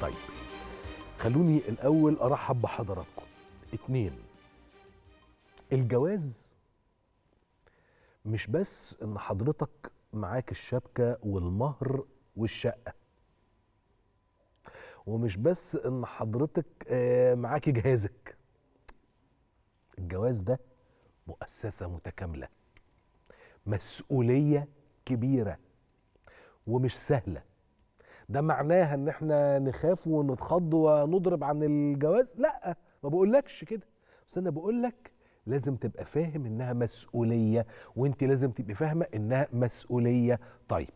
طيب خلوني الأول أرحب بحضراتكم اتنين الجواز مش بس إن حضرتك معاك الشبكة والمهر والشقة ومش بس إن حضرتك آه، معاك جهازك الجواز ده مؤسسة متكاملة مسؤولية كبيرة ومش سهله ده معناها ان احنا نخاف ونتخض ونضرب عن الجواز لا ما بقولكش كده بس انا بقولك لازم تبقى فاهم انها مسؤوليه وانت لازم تبقي فاهمه انها مسؤوليه طيب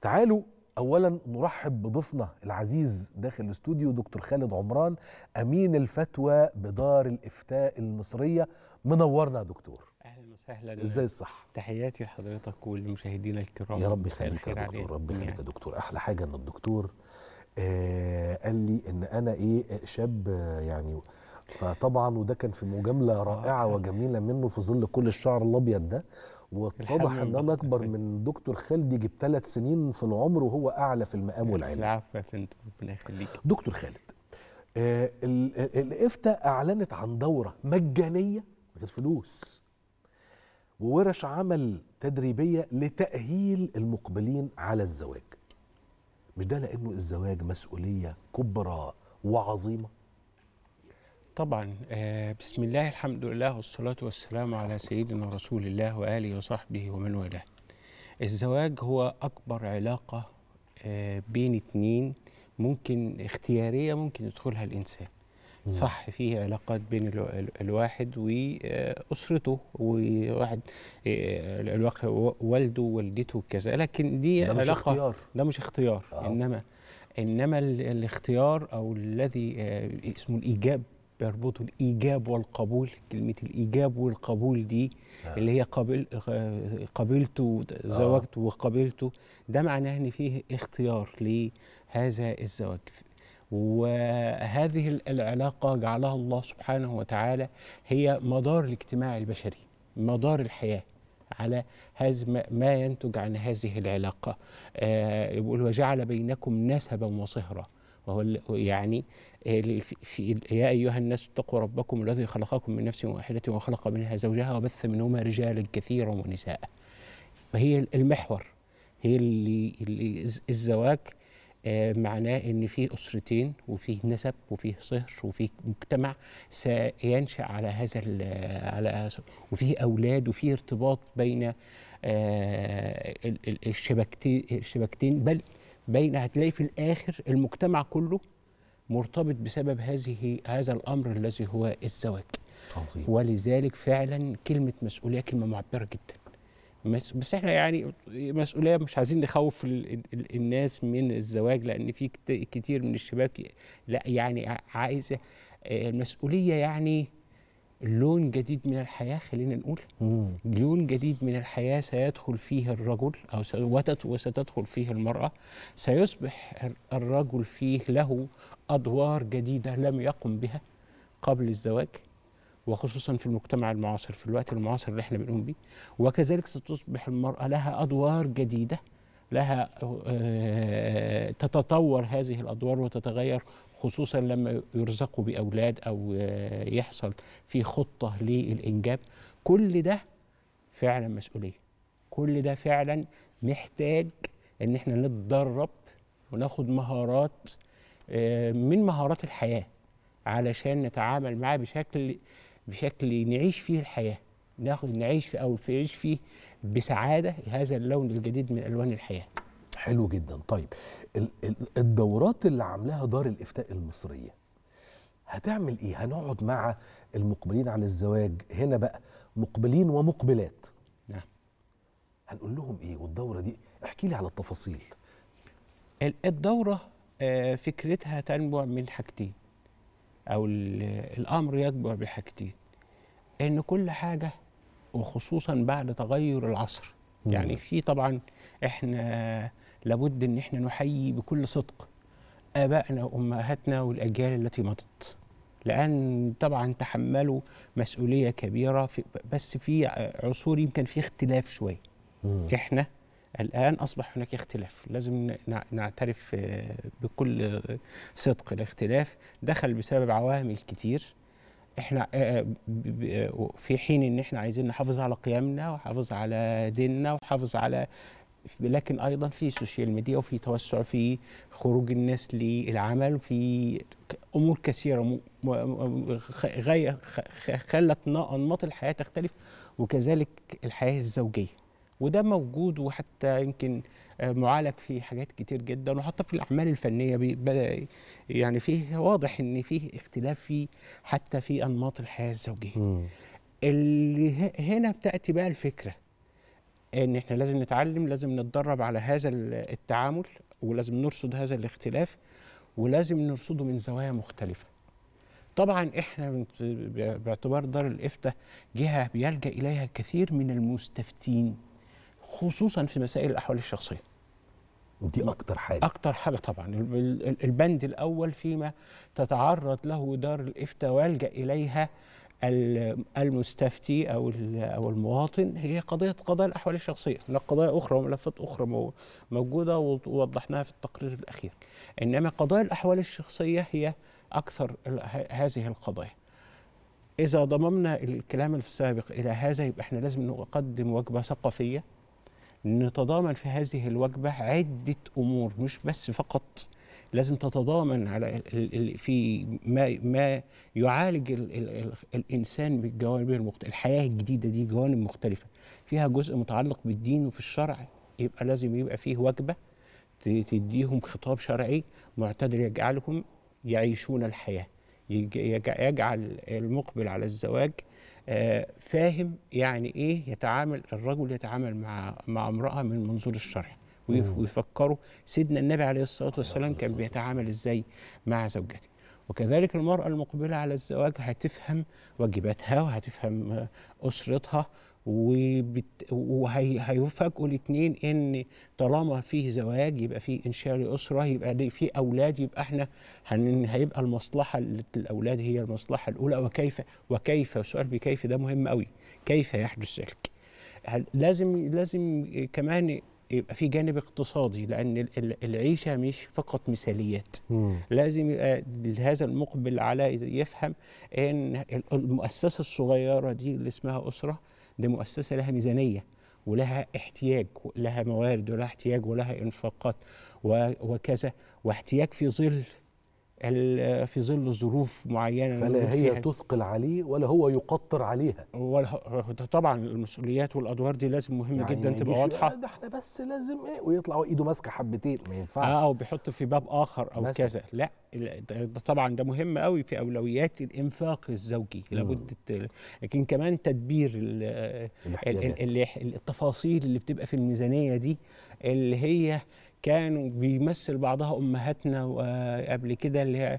تعالوا اولا نرحب بضيفنا العزيز داخل الاستوديو دكتور خالد عمران امين الفتوى بدار الافتاء المصريه منورنا يا دكتور اهلا وسهلا ازاي الصح تحياتي لحضرتك ولمشاهدينا الكرام يا رب يخليك يا دكتور رب يخليك يا دكتور احلى حاجه ان الدكتور آه قال لي ان انا ايه شاب آه، يعني فطبعا وده كان في مجامله رائعه آه. وجميله منه في ظل كل الشعر الابيض ده واتضح ان انا اكبر من دكتور خالدي جبت ثلاث سنين في العمر وهو اعلى في المقام والعلم العفو يا فندم ربنا يخليك دكتور خالد آه الافتاء اعلنت عن دوره مجانيه غير فلوس وورش عمل تدريبيه لتاهيل المقبلين على الزواج مش ده لانه الزواج مسؤوليه كبرى وعظيمه طبعا آه، بسم الله الحمد لله والصلاة والسلام على سيدنا رسول الله وآله وصحبه ومن والاه الزواج هو أكبر علاقة آه، بين اتنين ممكن اختيارية ممكن يدخلها الإنسان صح فيه علاقات بين الواحد واسرته آه، وواحد آه، والده ووالدته وكذا لكن دي ده علاقه مش اختيار. ده مش اختيار أوه. انما انما الاختيار او الذي آه، اسمه الايجاب بيربطوا الايجاب والقبول كلمه الايجاب والقبول دي آه. اللي هي قبل قبلته زوجته آه. وقبلته ده معناه ان فيه اختيار لهذا الزواج وهذه العلاقة جعلها الله سبحانه وتعالى هي مدار الاجتماع البشري مدار الحياة على هذا ما ينتج عن هذه العلاقة آه، يقول وجعل بينكم نسبا وصهرا وهو يعني في يا ايها الناس اتقوا ربكم الذي خلقكم من نفس واحده وخلق منها زوجها وبث منهما رجالا كثيرا ونساء فهي المحور هي اللي الزواج آه، معناه ان في اسرتين وفي نسب وفي صهر وفي مجتمع سينشا على هذا على وفي اولاد وفي ارتباط بين آه، الشبكتين الشبكتين بل بين هتلاقي في الاخر المجتمع كله مرتبط بسبب هذه هذا الامر الذي هو الزواج عظيم. ولذلك فعلا كلمه مسؤوليه كلمه معبره جدا بس احنا يعني مسؤوليه مش عايزين نخوف الناس من الزواج لان في كتير من الشباب لا يعني عايزه آه، المسؤوليه يعني لون جديد من الحياه خلينا نقول مم. لون جديد من الحياه سيدخل فيه الرجل او وستدخل فيه المراه سيصبح الرجل فيه له ادوار جديده لم يقم بها قبل الزواج وخصوصا في المجتمع المعاصر في الوقت المعاصر اللي احنا بنقوم بيه وكذلك ستصبح المرأة لها أدوار جديدة لها آه، تتطور هذه الأدوار وتتغير خصوصا لما يرزقوا بأولاد أو آه، يحصل في خطة للإنجاب كل ده فعلا مسؤولية كل ده فعلا محتاج ان احنا نتدرب وناخد مهارات آه، من مهارات الحياه علشان نتعامل معاه بشكل بشكل نعيش فيه الحياه ناخد نعيش في او نعيش فيه بسعاده هذا اللون الجديد من الوان الحياه حلو جدا طيب الدورات اللي عاملاها دار الافتاء المصريه هتعمل ايه هنقعد مع المقبلين عن الزواج هنا بقى مقبلين ومقبلات نعم هنقول لهم ايه والدوره دي احكي لي على التفاصيل الدوره آه، فكرتها تنبع من حاجتين او الامر يجمع بحاجتين ان كل حاجه وخصوصا بعد تغير العصر مم. يعني في طبعا احنا لابد ان احنا نحيي بكل صدق ابائنا وامهاتنا والاجيال التي مضت لان طبعا تحملوا مسؤوليه كبيره في بس في عصور يمكن في اختلاف شويه احنا الآن أصبح هناك اختلاف لازم نعترف آه، بكل صدق الاختلاف دخل بسبب عوامل كتير احنا آه، آه، في حين ان احنا عايزين نحافظ على قيمنا وحافظ على ديننا وحافظ على لكن ايضا في سوشيال ميديا وفي توسع في خروج الناس للعمل وفي امور كثيره خلت انماط الحياه تختلف وكذلك الحياه الزوجيه وده موجود وحتى يمكن آه، معالج في حاجات كتير جدا وحتى في الاعمال الفنيه يعني فيه واضح ان فيه اختلاف في حتى في انماط الحياه الزوجيه اللي هنا بتاتي بقى الفكره ان احنا لازم نتعلم لازم نتدرب على هذا التعامل ولازم نرصد هذا الاختلاف ولازم نرصده من زوايا مختلفه طبعا احنا باعتبار دار الافتاء جهه بيلجا اليها كثير من المستفتين خصوصا في مسائل الاحوال الشخصيه دي اكتر حاجه اكتر حاجه طبعا البند الاول فيما تتعرض له دار الافتاء ويلجا اليها المستفتي او او المواطن هي قضيه قضايا الاحوال الشخصيه هناك قضايا اخرى وملفات اخرى موجوده ووضحناها في التقرير الاخير انما قضايا الاحوال الشخصيه هي اكثر هذه القضايا اذا ضممنا الكلام السابق الى هذا يبقى احنا لازم نقدم وجبه ثقافيه نتضامن في هذه الوجبة عدة أمور مش بس فقط لازم تتضامن على في ما ما يعالج الـ الـ الانسان بالجوانب المختلفه الحياه الجديده دي جوانب مختلفه فيها جزء متعلق بالدين وفي الشرع يبقى لازم يبقى فيه وجبه تديهم خطاب شرعي معتدل يجعلهم يعيشون الحياه يجعل المقبل على الزواج آه، فاهم يعني ايه يتعامل الرجل يتعامل مع مع امراه من منظور الشرع ويفكروا سيدنا النبي عليه الصلاه والسلام كان بيتعامل ازاي مع زوجته وكذلك المرأة المقبلة على الزواج هتفهم واجباتها وهتفهم أسرتها وبت... وهيفاجئوا الاثنين ان طالما في زواج يبقى في انشاء لاسره يبقى في اولاد يبقى احنا هن... هيبقى المصلحه للاولاد هي المصلحه الاولى وكيف وكيف سؤال بكيف ده مهم قوي كيف يحدث ذلك لازم لازم كمان يبقى في جانب اقتصادي لان العيشه مش فقط مثاليات مم. لازم يبقى هذا المقبل على يفهم ان المؤسسه الصغيره دي اللي اسمها اسره ده مؤسسه لها ميزانيه ولها احتياج لها موارد ولها احتياج ولها انفاقات وكذا واحتياج في ظل في ظل ظروف معينه فلا هي تثقل عليه ولا هو يقطر عليها طبعا المسؤوليات والادوار دي لازم مهمه يعني جدا تبقى واضحه ده احنا بس لازم ايه ويطلع ايده ماسكه حبتين ما ينفعش اه او بيحط في باب اخر او كذا لا ده طبعا ده مهم قوي في اولويات الانفاق الزوجي لابد لكن كمان تدبير الـ الـ التفاصيل اللي بتبقى في الميزانيه دي اللي هي كانوا بيمثل بعضها امهاتنا وقبل كده اللي هي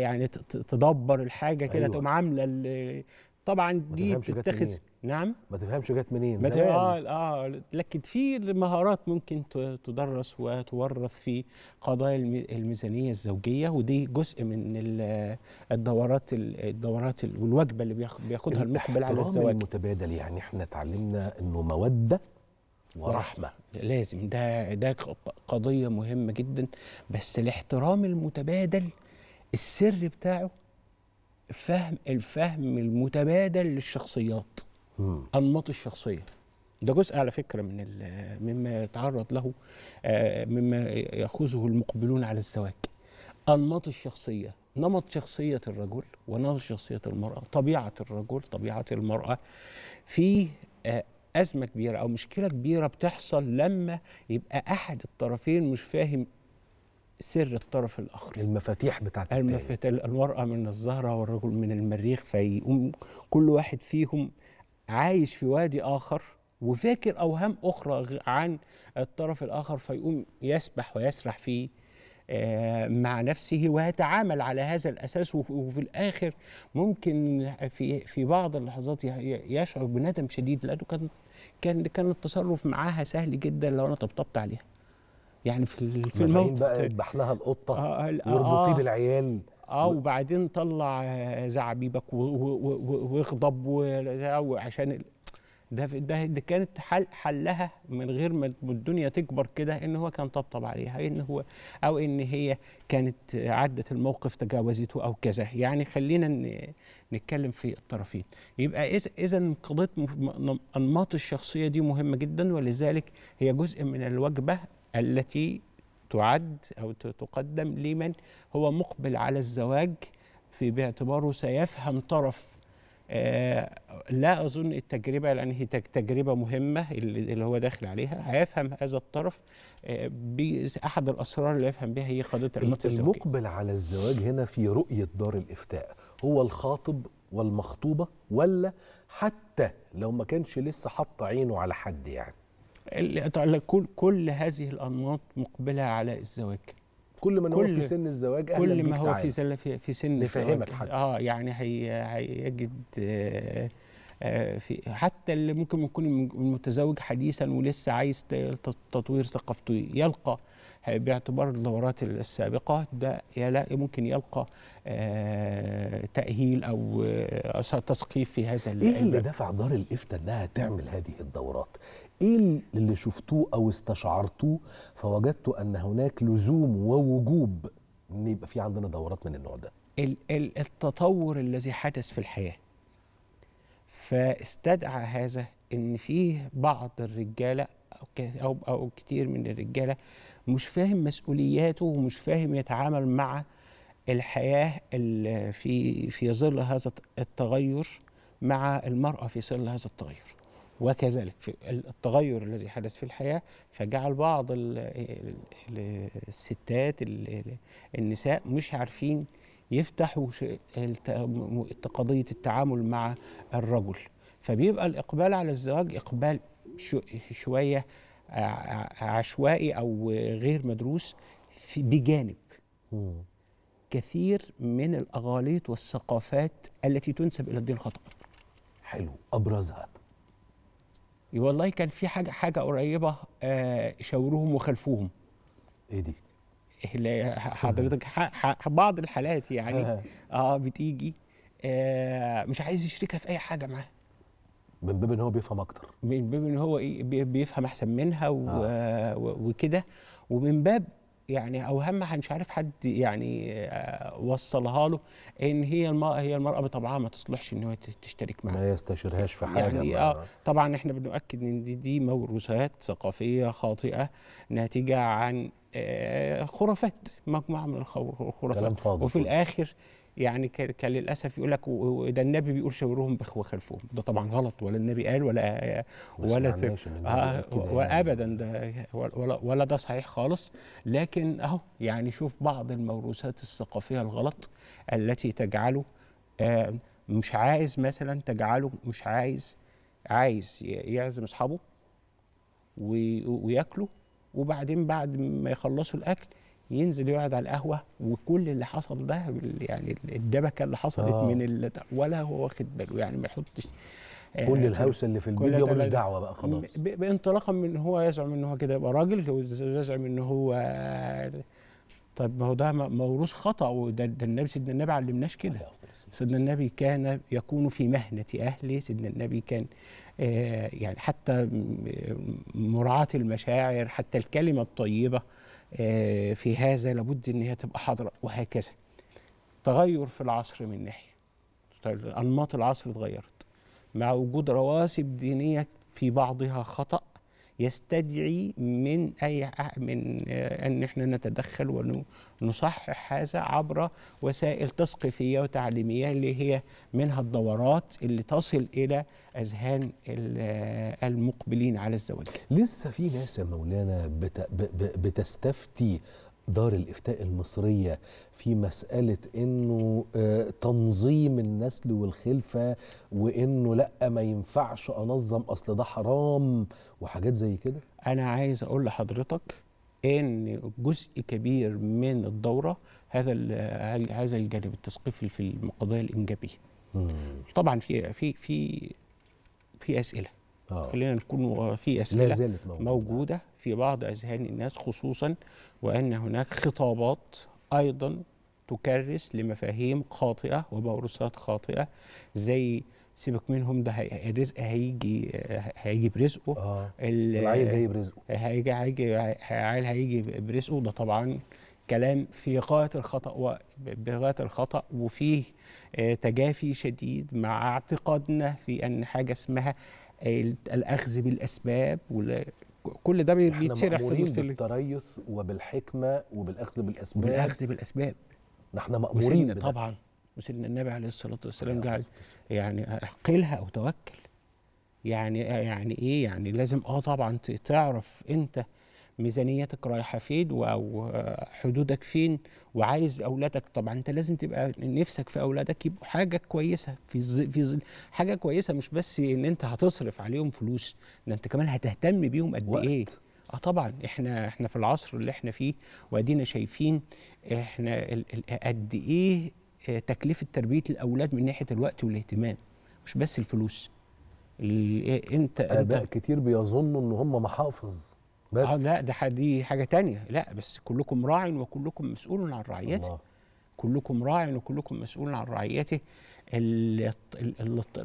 يعني تدبر الحاجه كده أيوة. تقوم عامله طبعا دي بتتخذ نعم ما تفهمش جت منين ما زمان اه اه لكن في مهارات ممكن تدرس وتورث في قضايا الميزانيه الزوجيه ودي جزء من الدورات الدورات والوجبه اللي بياخدها المقبل على الزواج المتبادل يعني احنا اتعلمنا انه موده ورحمه لازم ده ده قضيه مهمه جدا بس الاحترام المتبادل السر بتاعه فهم الفهم المتبادل للشخصيات انماط الشخصيه ده جزء على فكره من مما يتعرض له آه، مما ياخذه المقبلون على الزواج انماط الشخصيه نمط شخصيه الرجل ونمط شخصيه المراه طبيعه الرجل طبيعه المراه في آه، ازمه كبيره او مشكله كبيره بتحصل لما يبقى احد الطرفين مش فاهم سر الطرف الاخر المفاتيح بتاعت المفاتيح المراه من الزهره والرجل من المريخ فيقوم كل واحد فيهم عايش في وادي اخر وفاكر اوهام اخرى عن الطرف الاخر فيقوم يسبح ويسرح فيه مع نفسه ويتعامل على هذا الاساس وفي الاخر ممكن في في بعض اللحظات يشعر بندم شديد لانه كان كان كان التصرف معاها سهل جدا لو انا طبطبت عليها يعني في في الموت بقى لها القطه آه, آه، واربطيه آه بالعيال اه وبعدين طلع زعبيبك واغضب وعشان ده ده ده كانت حل حلها من غير ما الدنيا تكبر كده ان هو كان طبطب عليها ان هو او ان هي كانت عدت الموقف تجاوزته او كذا يعني خلينا نتكلم في الطرفين يبقى اذا قضيه انماط الشخصيه دي مهمه جدا ولذلك هي جزء من الوجبه التي تعد او تقدم لمن هو مقبل على الزواج في باعتباره سيفهم طرف آه، لا اظن التجربه لان هي تجربه مهمه اللي هو داخل عليها هيفهم هذا الطرف آه، احد الاسرار اللي يفهم بها هي قضيه الموت المقبل على الزواج هنا في رؤيه دار الافتاء هو الخاطب والمخطوبه ولا حتى لو ما كانش لسه حط عينه على حد يعني طيب، كل هذه الانماط مقبله على الزواج كل من كل هو في سن الزواج أهلا كل ما هو في سن في سن فهمك حد اه يعني هي هيجد آه،, آه في حتى اللي ممكن يكون متزوج حديثا ولسه عايز تطوير ثقافته يلقى آه، باعتبار الدورات السابقة ده يلاقي ممكن يلقى آه، تأهيل أو تثقيف في هذا إيه اللي دفع دار الإفتاء إنها تعمل هذه الدورات؟ ايه اللي شفتوه او استشعرتوه فوجدتوا ان هناك لزوم ووجوب ان يبقى في عندنا دورات من النوع ده التطور الذي حدث في الحياه فاستدعى هذا ان فيه بعض الرجاله او او كتير من الرجاله مش فاهم مسؤولياته ومش فاهم يتعامل مع الحياه في في ظل هذا التغير مع المراه في ظل هذا التغير وكذلك في التغير الذي حدث في الحياة فجعل بعض الستات النساء مش عارفين يفتحوا قضية التعامل مع الرجل فبيبقى الإقبال على الزواج إقبال شوية عشوائي أو غير مدروس بجانب كثير من الأغاليط والثقافات التي تنسب إلى الدين الخطا حلو أبرزها والله كان في حاجه حاجه قريبه آه، شاوروهم وخلفوهم ايه دي إيه حضرتك بعض الحالات يعني إيه. اه بتيجي آه مش عايز يشركها في اي حاجه معاه من باب ان هو بيفهم اكتر من باب ان هو ايه بيفهم احسن منها آه. وكده ومن باب يعني او هم مش عارف حد يعني آه، وصلها له ان هي المراه هي المراه بطبعها ما تصلحش ان هي تشترك معاه ما يستشيرهاش في حاجه يعني اه طبعا احنا بنؤكد ان دي, دي موروثات ثقافيه خاطئه ناتجه عن آه، خرافات مجموعه من الخرافات وفي الاخر يعني كان للاسف يقول لك ده النبي بيقول شاورهم وخلفهم ده طبعا غلط ولا النبي قال ولا ولا آه يعني. وابدا ده ولا, ولا ده صحيح خالص لكن اهو يعني شوف بعض الموروثات الثقافيه الغلط التي تجعله آه مش عايز مثلا تجعله مش عايز عايز يعزم اصحابه وياكلوا وبعدين بعد ما يخلصوا الاكل ينزل يقعد على القهوه وكل اللي حصل ده يعني الدبكه اللي حصلت آه. من ولا هو واخد باله يعني ما يحطش آه، كل الهوسه اللي في البيت دي ملوش دعوه بقى خلاص بانطلاقا من هو يزعم ان هو كده يبقى راجل ويزعم ان هو طب ما هو ده موروث خطا وده ده النبي سيدنا النبي علمناش كده سيدنا النبي كان يكون في مهنه اهله سيدنا النبي كان آه، يعني حتى مراعاه المشاعر حتى الكلمه الطيبه آه، في هذا لابد ان هي تبقى حاضره وهكذا تغير في العصر من ناحيه انماط العصر اتغيرت مع وجود رواسب دينيه في بعضها خطأ يستدعي من اي من آه، ان احنا نتدخل ونصحح هذا عبر وسائل تثقيفيه وتعليميه اللي هي منها الدورات اللي تصل الى اذهان آه، المقبلين على الزواج. لسه في ناس يا مولانا بتستفتي دار الافتاء المصريه في مساله انه آه، تنظيم النسل والخلفه وانه لا ما ينفعش انظم اصل ده حرام وحاجات زي كده انا عايز اقول لحضرتك ان جزء كبير من الدوره هذا هذا الجانب التثقيفي في القضايا الانجابيه طبعا في في في في اسئله أوه. خلينا نكون في اسئله موجودة. موجوده في بعض اذهان الناس خصوصا وان هناك خطابات ايضا تكرس لمفاهيم خاطئه وبورصات خاطئه زي سيبك منهم ده الرزق هيجي هيجي برزقه آه. العيل هيجي برزقه هيجي هيجي العيل هيجي برزقه ده طبعا كلام في غايه الخطا بغايه الخطا وفيه آه، تجافي شديد مع اعتقادنا في ان حاجه اسمها الاخذ بالاسباب كل ده بيتشرح في في بالتريث وبالحكمه وبالاخذ بالاسباب بالاخذ بالاسباب ده احنا مامورين طبعا وسيدنا النبي عليه الصلاه والسلام جعل يعني اعقلها او توكل يعني يعني ايه يعني لازم اه طبعا تعرف انت ميزانيتك رايحه فين او حدودك فين وعايز اولادك طبعا انت لازم تبقى نفسك في اولادك يبقوا حاجه كويسه في ز... في ز... حاجه كويسه مش بس ان انت هتصرف عليهم فلوس ده انت كمان هتهتم بيهم قد وقت. ايه اه طبعا احنا احنا في العصر اللي احنا فيه وادينا شايفين احنا قد ايه آه، تكلفه تربيه الاولاد من ناحيه الوقت والاهتمام مش بس الفلوس إيه، انت اباء آه، كتير بيظنوا ان هم محافظ بس اه لا ده دي حاجه تانية لا بس كلكم راع وكلكم مسؤول عن رعيته الله. كلكم راع وكلكم مسؤول عن رعيته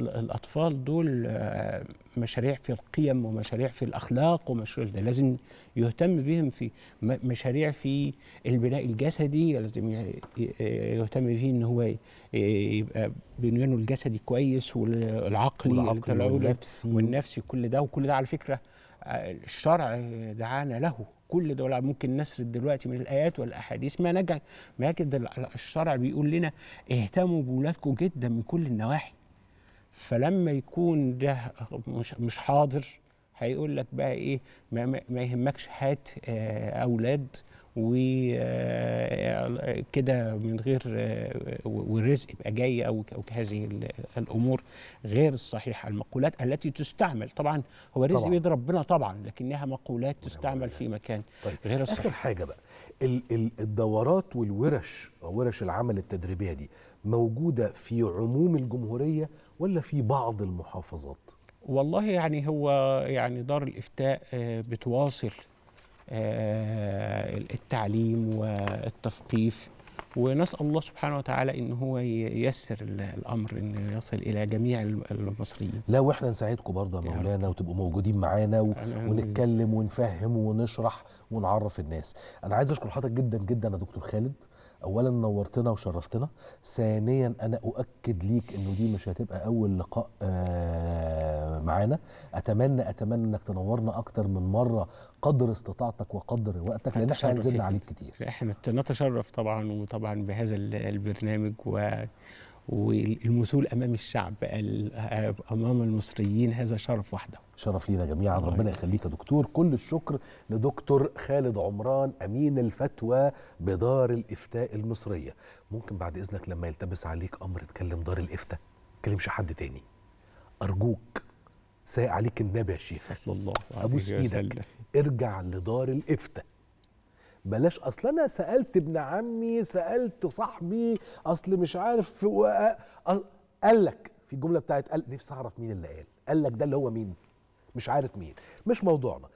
الاطفال دول آه، مشاريع في القيم ومشاريع في الاخلاق ومشاريع ده لازم يهتم بهم في مشاريع في البناء الجسدي لازم يهتم به ان هو يبقى بنيانه الجسدي كويس والعقلي والعقل والنفسي والنفسي كل ده وكل ده على فكره الشرع دعانا له كل دول ممكن نسرد دلوقتي من الايات والاحاديث ما نجعل ما لكن الشرع بيقول لنا اهتموا بولادكم جدا من كل النواحي فلما يكون ده مش حاضر هيقول لك بقى ايه ما, ما يهمكش هات آه، اولاد وكده آه، من غير آه، والرزق يبقى جاي او هذه الامور غير الصحيحه المقولات التي تستعمل طبعا هو رزق بيد ربنا طبعا لكنها مقولات تستعمل في مكان طيب. غير الصحيح اخر حاجه بقى الدورات والورش ورش العمل التدريبيه دي موجوده في عموم الجمهوريه ولا في بعض المحافظات والله يعني هو يعني دار الافتاء آه، بتواصل آه، التعليم والتثقيف ونسال الله سبحانه وتعالى ان هو ييسر الامر ان يصل الى جميع المصريين لا واحنا نساعدكم برضه يا مولانا وتبقوا موجودين معانا و... ونتكلم ونفهم ونشرح ونعرف الناس انا عايز اشكر حضرتك جدا جدا يا دكتور خالد اولا نورتنا وشرفتنا ثانيا انا اؤكد ليك انه دي مش هتبقى اول لقاء آه، معانا اتمنى اتمنى انك تنورنا اكتر من مره قدر استطاعتك وقدر وقتك لان احنا نزلنا عليك كتير احنا نتشرف طبعا وطبعا بهذا البرنامج و والمثول امام الشعب امام المصريين هذا شرف وحده شرف لينا جميعا ربنا يخليك يا دكتور كل الشكر لدكتور خالد عمران امين الفتوى بدار الافتاء المصريه ممكن بعد اذنك لما يلتبس عليك امر تكلم دار الافتاء تكلمش حد تاني ارجوك ساء عليك النبي يا شيخ صلى الله عليه وسلم ابوس ايدك ارجع لدار الافتاء بلاش اصل انا سالت ابن عمي سالت صاحبي اصل مش عارف و... قال لك في الجمله بتاعت قال نفسي اعرف مين اللي قال قال لك ده اللي هو مين مش عارف مين مش موضوعنا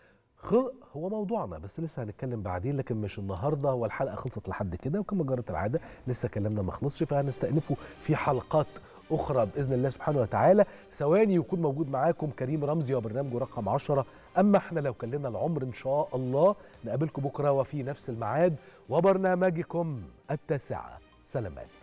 هو موضوعنا بس لسه هنتكلم بعدين لكن مش النهارده هو الحلقه خلصت لحد كده وكما جرت العاده لسه كلامنا ما خلصش فهنستأنفه في حلقات اخرى باذن الله سبحانه وتعالى ثواني يكون موجود معاكم كريم رمزي وبرنامجه رقم 10 اما احنا لو كلنا العمر ان شاء الله نقابلكم بكره وفي نفس الميعاد وبرنامجكم التاسعه سلامات